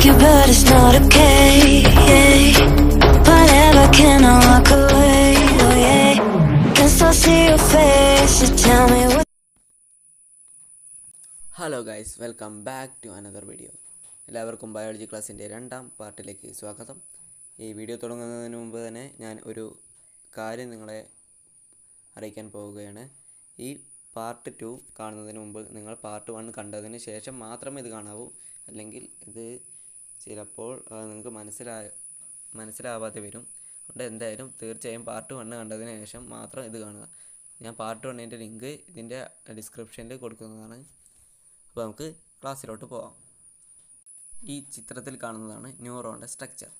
like you, but it's not okay. Whatever, can I walk away? Oh, yeah. Can still see your face. You tell me what. Hello guys welcome back to another video എല്ലാവർക്കും biology ക്ലാസ്സിൻ്റെ രണ്ടാം പാർട്ടിലേക്ക് സ്വാഗതം ഈ video തുടങ്ങുന്നതിന് മുമ്പ് തന്നെ ഞാൻ ഒരു കാര്യം നിങ്ങളെ അറിയിക്കാൻ പോവുകയാണ് ഈ പാർട്ട് ടു കാണുന്നതിന് മുമ്പ് നിങ്ങൾ പാർട്ട് വൺ കണ്ടതിന് ശേഷം മാത്രമേ ഇത് കാണാവൂ അല്ലെങ്കിൽ ഇത് ചിലപ്പോൾ നിങ്ങൾക്ക് മനസ്സിലായ മനസ്സിലാവാതെ വരും അതുകൊണ്ട് എന്തായാലും തീർച്ചയായും പാർട്ട് വണ്ണ് കണ്ടതിന് ശേഷം മാത്രം ഇത് കാണുക ഞാൻ പാർട്ട് വണ്ണിൻ്റെ ലിങ്ക് ഇതിൻ്റെ ഡിസ്ക്രിപ്ഷനിൽ കൊടുക്കുന്നതാണ് അപ്പോൾ നമുക്ക് ക്ലാസ്സിലോട്ട് പോകാം ഈ ചിത്രത്തിൽ കാണുന്നതാണ് ന്യൂറോണിൻ്റെ സ്ട്രക്ചർ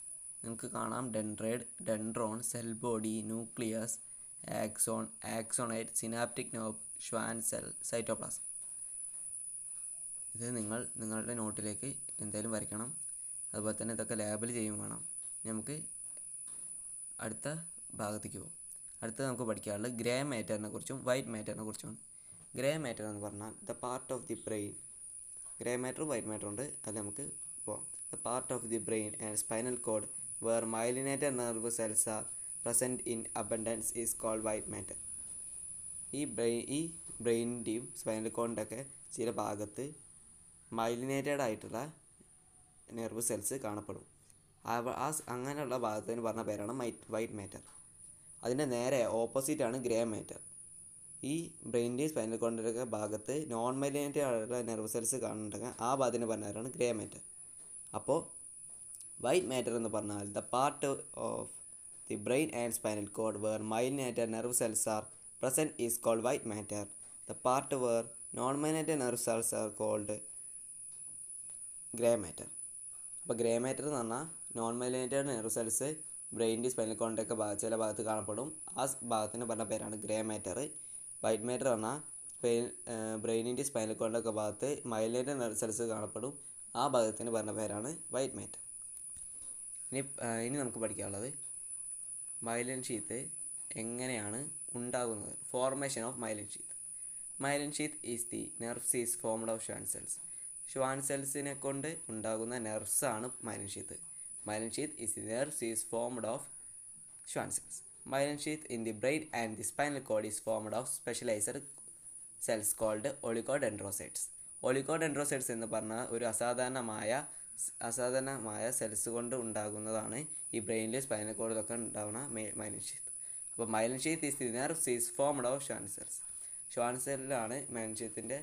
നിങ്ങൾക്ക് കാണാം dendrite dendron cell body nucleus axon ആക്സോണൈറ്റ് synaptic knob Schwann cell cytoplasm ഇത് നിങ്ങൾ നിങ്ങളുടെ നോട്ടിലേക്ക് എന്തായാലും വരയ്ക്കണം അതുപോലെ തന്നെ ഇതൊക്കെ ലേബൽ ചെയ്യും വേണം നമുക്ക് അടുത്ത ഭാഗത്തേക്ക് പോകും അടുത്ത നമുക്ക് പഠിക്കാനുള്ളത് ഗ്രേ മാറ്ററിനെ കുറിച്ചും വൈറ്റ് മാറ്ററിനെ കുറിച്ചുമാണ് ഗ്രേ മാറ്റർ എന്ന് പറഞ്ഞാൽ the part of the brain grey മാറ്ററും വൈറ്റ് മാറ്ററും ഉണ്ട് അത് നമുക്ക് പോവാം the part of the brain and spinal cord where myelinated nerve cells are present in abundance is called white matter ഈ ബ്രെയിൻ ഈ ബ്രെയിനിൻ്റെയും സ്പൈനൽ കോഡിൻ്റെയൊക്കെ ചില ഭാഗത്ത് മൈലിനേറ്റഡ് ആയിട്ടുള്ള നെർവ് സെൽസ് കാണപ്പെടും ആ അങ്ങനെയുള്ള ഭാഗത്തിന് പറഞ്ഞ പേരാണ് മൈറ്റ് വൈറ്റ് മാറ്റർ അതിൻ്റെ നേരെ ഓപ്പോസിറ്റാണ് ഗ്രേ മാറ്റർ ഈ ബ്രെയിൻ്റെ സ്പൈനൽ കോണ്ടിൻ്റെ ഭാഗത്ത് നോൺ മൈലിനേറ്റഡ് ആയിട്ടുള്ള നെർവ് സെൽസ് കാണുന്നുണ്ടെങ്കിൽ ആ ഭാഗത്തിന് പറഞ്ഞവരാണ് ഗ്രേ മാറ്റർ അപ്പോൾ വൈറ്റ് മാറ്റർ എന്ന് പറഞ്ഞാൽ the part of the brain and spinal cord where myelinated nerve cells are present is called white matter the part where non myelinated nerve cells are called grey matter അപ്പോൾ grey matter എന്ന് പറഞ്ഞാൽ non myelinated nerve cells ബ്രെയിൻ്റെ spinal കോണിൻ്റെയൊക്കെ ഭാഗത്ത് ചില ഭാഗത്ത് കാണപ്പെടും ആ ഭാഗത്തിന് പറഞ്ഞ പേരാണ് ഗ്രേ മാറ്റർ വൈറ്റ് മാറ്റർ പറഞ്ഞാൽ പെയിൻ ബ്രെയിനിൻ്റെ സ്പൈനൽ കോണിൻ്റെയൊക്കെ ഭാഗത്ത് മൈലിനേറ്റഡ് നെയർ സെൽസ് കാണപ്പെടും ആ ഭാഗത്തിന് പറഞ്ഞ പേരാണ് വൈറ്റ് മാറ്റർ ഇനി ഇനി നമുക്ക് പഠിക്കാനുള്ളത് മൈലൻ ഷീത്ത് എങ്ങനെയാണ് ഉണ്ടാകുന്നത് formation of myelin sheath myelin sheath is the nerve sheath formed of Schwann cells Schwann സെൽസിനെ കൊണ്ട് ഉണ്ടാകുന്ന നെർവ്സാണ് myelin sheath myelin sheath is nerves is formed of Schwann cells myelin sheath in the brain and the spinal cord is formed of specialized cells called oligodendrocytes എന്ന് പറഞ്ഞാൽ ഒരു അസാധാരണമായ അസാധാരണമായ cells കൊണ്ട് ഉണ്ടാകുന്നതാണ് ഈ ബ്രെയിനിൽ സ്പൈനൽ കോഡിലൊക്കെ ഉണ്ടാവുന്ന മൈലൻഷീത്ത് അപ്പോൾ myelin sheath is the nerves is formed of Schwann cells Schwann സെല്ലിലാണ് മൈലൻഷീത്തിൻ്റെ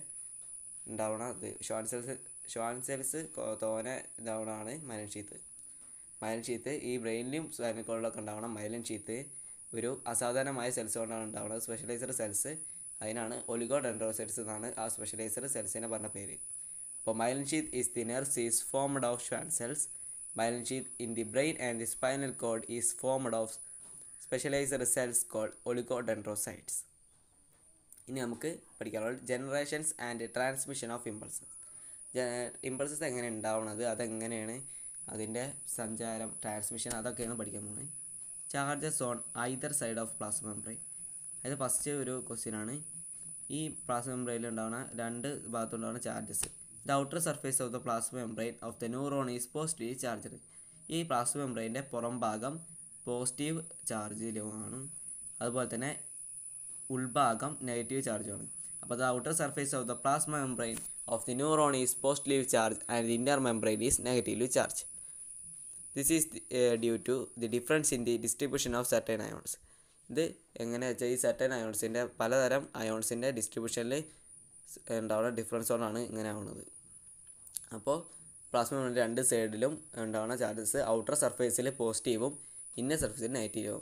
ഉണ്ടാവണ ഇത് ഷ്വാൻ സെൽസ് ഷ്വാൻ സെൽസ് തോനെ ഇതാവണമാണ് മൈലൻ ഷീത്ത് മൈലൻ ഷീത്ത് ഈ ബ്രെയിനിലും സ്വാമിക്കോളിലൊക്കെ ഉണ്ടാവണം മൈലൻ ഷീത്ത് ഒരു അസാധാരണമായ സെൽസ് കൊണ്ടാണ് ഉണ്ടാവുന്നത് സ്പെഷ്യലൈസ്ഡ് സെൽസ് അതിനാണ് ഒലിഗോ ഡെൻഡ്രോസൈറ്റ്സ് എന്നാണ് ആ സ്പെഷ്യലൈസ്ഡ് സെൽസിനെ പറഞ്ഞ പേര് അപ്പോൾ മൈലൻ sheath is thinner sheath formed of Schwann cells myelin sheath in the brain and the spinal cord is formed of specialized cells call oligodendrocytes ഇനി നമുക്ക് പഠിക്കാനുള്ളത് generations and transmission of impulses impulses എങ്ങനെ ഉണ്ടാവുന്നത് അതെങ്ങനെയാണ് അതിൻ്റെ സഞ്ചാരം transmission അതൊക്കെയാണ് പഠിക്കാൻ പോകുന്നത് charges on either side of plasma membrane അതായത് ഫസ്റ്റ് ഒരു ക്വസ്റ്റ്യൻ ആണ് ഈ പ്ലാസ് മെംബ്രെയിൽ ഉണ്ടാവുന്ന രണ്ട് ഭാഗത്തുണ്ടാവുന്ന charges the outer surface of the plasma membrane of the neuron is positive charged ഈ പ്ലാസ് മെമ്പറൈൻ്റെ പുറം ഭാഗം പോസിറ്റീവ് ചാർജിലുമാണ് അതുപോലെ തന്നെ ഉൾഭാഗം നെഗറ്റീവ് ചാർജാണ് അപ്പോൾ the outer surface of the plasma membrane of the neuron is positive charge and the inner membrane is negative charge this is due to the difference in the distribution of certain ions ഇത് എങ്ങനെയാ വെച്ചാൽ ഈ certain അയോൺസിൻ്റെ പലതരം അയോൺസിൻ്റെ ഡിസ്ട്രിബ്യൂഷനിൽ ഉണ്ടാവുന്ന difference കൊണ്ടാണ് ഇങ്ങനെ ആവുന്നത് അപ്പോൾ പ്ലാസ്മ രണ്ട് സൈഡിലും ഉണ്ടാവുന്ന ചാർജസ് ഔട്ടർ സർഫേസിൽ പോസിറ്റീവും ഇന്നർ സർഫേസിൽ നെഗറ്റീവും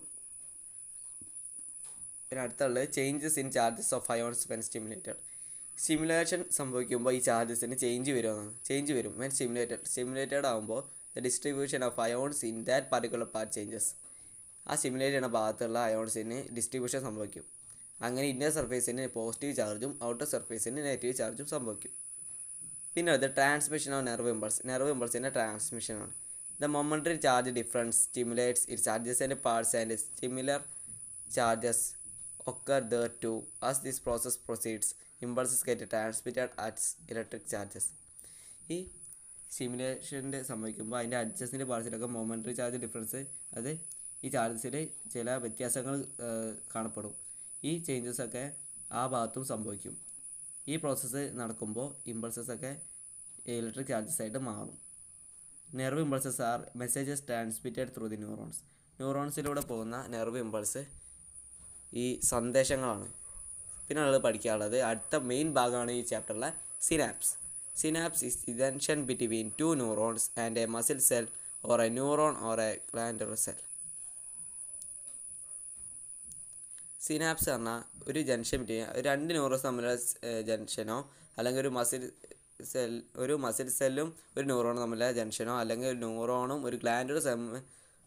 പിന്നെ അടുത്തുള്ളത് changes in charges of ions when stimulator stimulation സംഭവിക്കുമ്പോൾ ഈ ചാർജസിന് ചേഞ്ച് വരുമെന്നാണ് ചേഞ്ച് വരും മെൻ സ്റ്റിമുലേറ്റഡ് സ്റ്റിമുലേറ്റഡ് ആകുമ്പോൾ the distribution of ions in that particular part changes ആ സ്റ്റിമുലേറ്റ് ചെയ്യുന്ന ഭാഗത്തുള്ള അയോൺസിന് ഡിസ്ട്രിബ്യൂഷൻ സംഭവിക്കും അങ്ങനെ ഇന്നർ സർഫേസിന് പോസിറ്റീവ് ചാർജും ഔട്ടർ സർഫേസിന് നെഗറ്റീവ് ചാർജും സംഭവിക്കും പിന്നെ അത് transmission of nerve impulse nerve ഇമ്പൾസിൻ്റെ ട്രാൻസ്മിഷനാണ് the momentary charge difference stimulates it charges and parts and stimulus charges occur there too. As this process proceeds, impulses get transmitted at electric charges. ഈ സ്റ്റിമുലേഷൻ്റെ സംഭവിക്കുമ്പോൾ അതിൻ്റെ അഡ്ജസ്റ്റിൻ്റെ പാർട്സിലൊക്കെ മൊമെൻ്ററി ചാർജ് ഡിഫറൻസ് അത് ഈ ചാർജസിൽ ചില വ്യത്യാസങ്ങൾ കാണപ്പെടും ഈ ചേഞ്ചസൊക്കെ ആ ഭാഗത്തും സംഭവിക്കും ഈ പ്രോസസ്സ് നടക്കുമ്പോൾ ഇമ്പൾസസ് ഒക്കെ ഇലക്ട്രിക് ചാർജസ് ആയിട്ട് മാറും nerve impulses are messages transmitted through the neurons ന്യൂറോൺസിലൂടെ പോകുന്ന നെർവ് ഇമ്പൾസ് ഈ സന്ദേശങ്ങളാണ് പിന്നെ നമ്മൾ പഠിക്കാനുള്ളത് അടുത്ത മെയിൻ ഭാഗമാണ് ഈ ചാപ്റ്ററിലെ synapse synapse is the between two neurons and a muscle cell or a neuron or a glandular cell synapse പറഞ്ഞാൽ ഒരു ജംഗ്ഷൻ ബിറ്റ്വീൻ രണ്ട് ന്യൂറോൺസ് തമ്മിലുള്ള ജംഗ്ഷനോ അല്ലെങ്കിൽ ഒരു മസിൽ സെൽ ഒരു മസിൽ സെല്ലും ഒരു ന്യൂറോണും തമ്മിലുള്ള ജംഗ്ഷനോ അല്ലെങ്കിൽ ഒരു ന്യൂറോണും ഒരു ഗ്ലാൻഡറും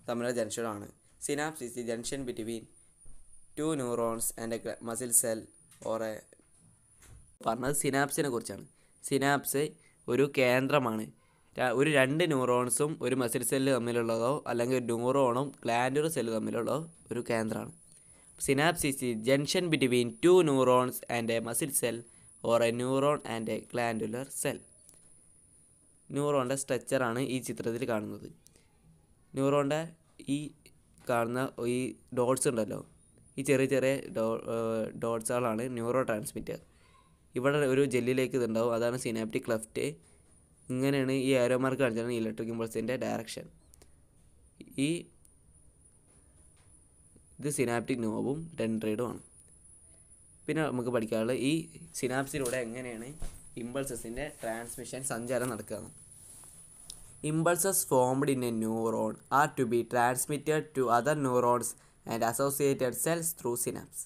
തമ്മിലുള്ള ജംഗ്ഷനോ ആണ് synapse is the junction between two neurons and a muscle cell or a പറഞ്ഞത് സിനാപ്സിനെ കുറിച്ചാണ് സിനാപ്സ് ഒരു കേന്ദ്രമാണ് ഒരു രണ്ട് ന്യൂറോൺസും ഒരു മസിൽ സെല്ല് തമ്മിലുള്ളതോ അല്ലെങ്കിൽ ഒരു ന്യൂറോണും ഗ്ലാൻഡർ സെല്ല് തമ്മിലുള്ളതോ ഒരു കേന്ദ്രമാണ് synapsis junction between two neurons and a muscle cell or a neuron and a glandular cell ന്യൂറോണിൻ്റെ സ്ട്രക്ചറാണ് ഈ ചിത്രത്തിൽ കാണുന്നത് ന്യൂറോണിൻ്റെ ഈ കാണുന്ന ഈ ഡോട്ട്സ് ഉണ്ടല്ലോ ഈ ചെറിയ ചെറിയ ഡോ ഡോട്ട്സുകളാണ് ന്യൂറോ ട്രാൻസ്മിറ്റർ ഇവിടെ ഒരു ജെല്ലിലേക്ക് ഇതുണ്ടാവും അതാണ് സിനാപ്റ്റിക് ക്ലഫ്റ്റ് ഇങ്ങനെയാണ് ഈ ആരോ മാർക്ക് കാണിച്ചാണ് ഇലക്ട്രിക് ഇമ്പൾസിൻ്റെ ഡയറക്ഷൻ ഈ ഇത് സിനാപ്റ്റിക് നോബും ഡെൻഡ്രൈഡുമാണ് പിന്നെ നമുക്ക് പഠിക്കാനുള്ളത് ഈ സിനാപ്സിലൂടെ എങ്ങനെയാണ് ഇമ്പൾസസിൻ്റെ ട്രാൻസ്മിഷൻ സഞ്ചാരം നടക്കുന്നത് impulses formed in a neuron are to be transmitted to other neurons and associated cells through synapse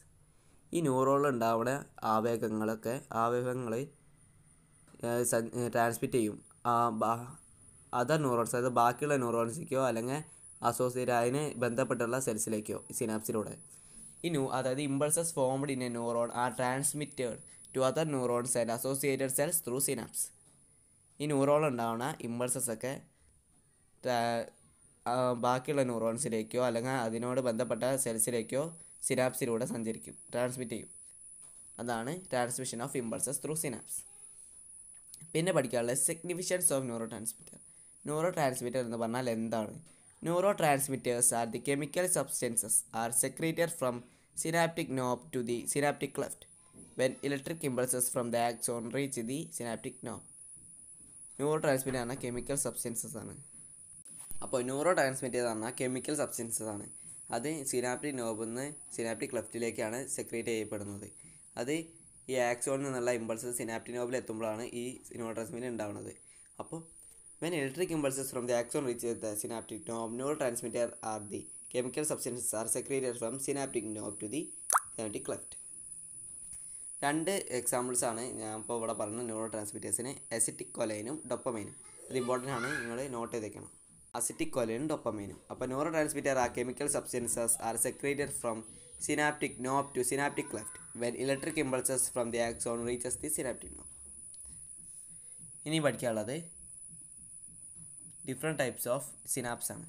ഈ ന്യൂറോണിൽ ഉണ്ടാവുന്ന ആവേഗങ്ങളൊക്കെ ആവേഗങ്ങൾ ട്രാൻസ്മിറ്റ് ചെയ്യും അതർ ന്യൂറോൺസ് അതായത് ബാക്കിയുള്ള ന്യൂറോൺസിലേക്കോ അല്ലെങ്കിൽ അസോസിയേറ്റ് അതിന് ബന്ധപ്പെട്ടുള്ള സെൽസിലേക്കോ സിനാപ്സിലൂടെ ഈ ന്യൂ അതായത് impulses formed in a neuron are transmitted to other neurons and associated cells through synapse ഈ ന്യൂറോൺ ഉണ്ടാവുന്ന ഇമ്പൾസസ് ഒക്കെ ബാക്കിയുള്ള ന്യൂറോൺസിലേക്കോ അല്ലെങ്കിൽ അതിനോട് ബന്ധപ്പെട്ട സെൽസിലേക്കോ സിനാപ്സിലൂടെ സഞ്ചരിക്കും ട്രാൻസ്മിറ്റ് ചെയ്യും അതാണ് transmission of impulses through synapse പിന്നെ പഠിക്കാനുള്ള significance of neurotransmitter neurotransmitter എന്ന് പറഞ്ഞാൽ എന്താണ് neurotransmitters are the chemical substances are secreted from synaptic knob to the synaptic cleft when electric impulses from the axon reach the synaptic knob neurotransmitter ആണ് chemical substances ആണ് അപ്പോൾ neurotransmitter പറഞ്ഞാൽ chemical substances ആണ് അത് synaptic Nobil നിന്ന് synaptic ക്ലഫ്റ്റിലേക്കാണ് secrete ചെയ്യപ്പെടുന്നത് അത് ഈ ആക്സോണിൽ നിന്നുള്ള ഇമ്പൾസസ് സിനാപ്റ്റിക് നോബിൽ എത്തുമ്പോഴാണ് ഈ ന്യൂറോ ട്രാൻസ്മിറ്റ് ഉണ്ടാവുന്നത് അപ്പോൾ when electric impulses from the axon reach the synaptic knob neurotransmitter are the chemical substances are secreted from synaptic knob to the synaptic cleft രണ്ട് examples ആണ് ഞാൻ ഇപ്പോൾ ഇവിടെ പറഞ്ഞ ന്യൂറോ ട്രാൻസ്മിറ്റേഴ്സിന് എസിറ്റിക് കൊലൈനും ഡൊപ്പമൈനും ഇത് ഇമ്പോർട്ടൻ്റ് ആണ് നിങ്ങൾ നോട്ട് ചെയ്തേക്കണം അസിറ്റിക്കോലിനും ഡൊപ്പമീനും അപ്പോൾ ന്യൂറോ ട്രാൻസ്മിറ്റർ ആ chemical substances are secreted from synaptic knob to synaptic cleft when electric impulses from the axon reaches the synaptic knob ഇനി പഠിക്കാനുള്ളത് ഡിഫറെൻ്റ് ടൈപ്സ് ഓഫ് സിനാപ്സ് ആണ്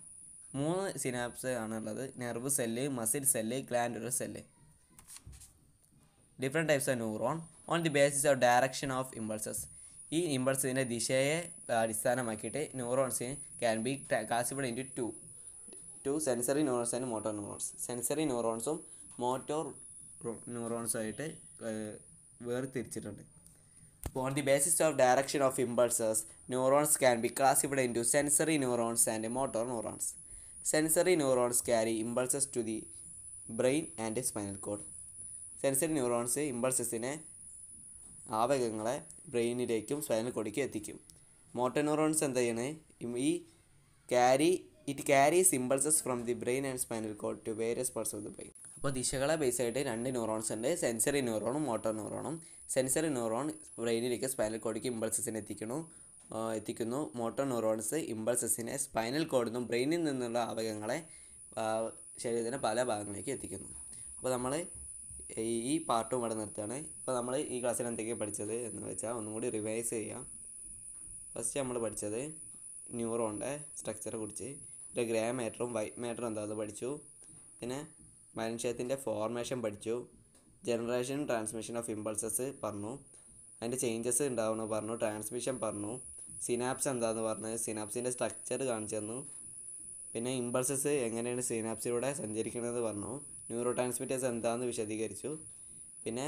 മൂന്ന് സിനാപ്സ് ആണുള്ളത് nerve cell muscle cell glandular cell different types of neuron on the basis of direction of impulses ഈ ഇമ്പൾസിൻ്റെ ദിശയെ അടിസ്ഥാനമാക്കിയിട്ട് ന്യൂറോൺസിന് can be classified into two two sensory neurons and motor neurons sensory ന്യൂറോൺസും motor ന്യൂറോൺസും ആയിട്ട് വേർതിരിച്ചിട്ടുണ്ട് on the basis of direction of impulses neurons can be classified into sensory neurons and motor neurons sensory neurons carry impulses to the brain and spinal code sensory neurons ഇമ്പൾസസിനെ ആവേഗങ്ങളെ ബ്രെയിനിലേക്കും ശ്വാനക്കൊടിക്കും എത്തിക്കും motor neurons എന്ത് ചെയ്യണേ ഈ carry it carry impulses from the brain and spinal cord to various parts of the brain അപ്പോൾ ദിശകളെ ബേസ് ആയിട്ട് രണ്ട് ന്യൂറോൺസ് ഉണ്ട് സെൻസറി ന്യൂറോണും മോട്ടോർ ന്യൂറോണും സെൻസറി ന്യൂറോൺ ബ്രെയിനിലേക്ക് സ്പൈനൽ കോഡിക്ക് ഇമ്പൾസസിനെ എത്തിക്കുന്നു എത്തിക്കുന്നു മോട്ടോർ ന്യൂറോൺസ് ഇമ്പൾസസിനെ സ്പൈനൽ കോഡിൽ നിന്നും ബ്രെയിനിൽ നിന്നുള്ള ആവേഗങ്ങളെ ശരീരത്തിൻ്റെ പല ഭാഗങ്ങളിലേക്ക് എത്തിക്കുന്നു അപ്പോൾ നമ്മൾ ഈ പാർട്ടും ഇവിടെ നിർത്തുകയാണ് ഇപ്പോൾ നമ്മൾ ഈ ക്ലാസ്സിൽ എന്തൊക്കെയാണ് പഠിച്ചത് എന്ന് വെച്ചാൽ ഒന്നും കൂടി റിവൈസ് ചെയ്യാം ഫസ്റ്റ് നമ്മൾ പഠിച്ചത് ന്യൂറോണിൻ്റെ സ്ട്രക്ചറെ കുറിച്ച് പിന്നെ ഗ്രേ മാറ്ററും വൈറ്റ് മാറ്ററും എന്താണെന്ന് പഠിച്ചു പിന്നെ മനുഷ്യത്തിൻ്റെ ഫോർമേഷൻ പഠിച്ചു ജനറേഷൻ ട്രാൻസ്മിഷൻ ഓഫ് ഇമ്പൾസസ് പറഞ്ഞു അതിൻ്റെ ചേഞ്ചസ് ഉണ്ടാവുമെന്ന് പറഞ്ഞു ട്രാൻസ്മിഷൻ പറഞ്ഞു സിനാപ്സ് എന്താണെന്ന് പറഞ്ഞു സിനാപ്സിൻ്റെ സ്ട്രക്ചർ കാണിച്ചു തന്നു പിന്നെ ഇമ്പൾസസ് എങ്ങനെയാണ് സിനാപ്സിലൂടെ സഞ്ചരിക്കുന്നത് പറഞ്ഞു ന്യൂറോ ട്രാൻസ്മിറ്റേഴ്സ് എന്താണെന്ന് വിശദീകരിച്ചു പിന്നെ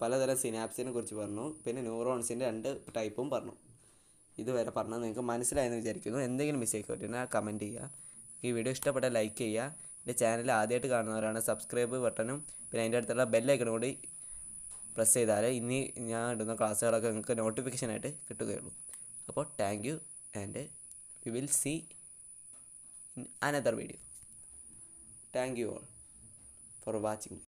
പലതരം സിനാപ്സിനെ കുറിച്ച് പറഞ്ഞു പിന്നെ ന്യൂറോൺസിൻ്റെ രണ്ട് ടൈപ്പും പറഞ്ഞു ഇതുവരെ പറഞ്ഞത് നിങ്ങൾക്ക് മനസ്സിലായെന്ന് വിചാരിക്കുന്നു എന്തെങ്കിലും മിസ്റ്റേക്ക് പറ്റുന്ന കമൻറ്റ് ചെയ്യുക ഈ വീഡിയോ ഇഷ്ടപ്പെട്ട ലൈക്ക് ചെയ്യുക എൻ്റെ ചാനൽ ആദ്യമായിട്ട് കാണുന്നവരാണ് സബ്സ്ക്രൈബ് ബട്ടണും പിന്നെ അതിൻ്റെ അടുത്തുള്ള ബെല്ലൈക്കണും കൂടി പ്രസ് ചെയ്താൽ ഇനി ഞാൻ ഇടുന്ന ക്ലാസ്സുകളൊക്കെ നിങ്ങൾക്ക് നോട്ടിഫിക്കേഷനായിട്ട് കിട്ടുകയുള്ളൂ അപ്പോൾ thank you and we will see in another video. Thank you all for watching.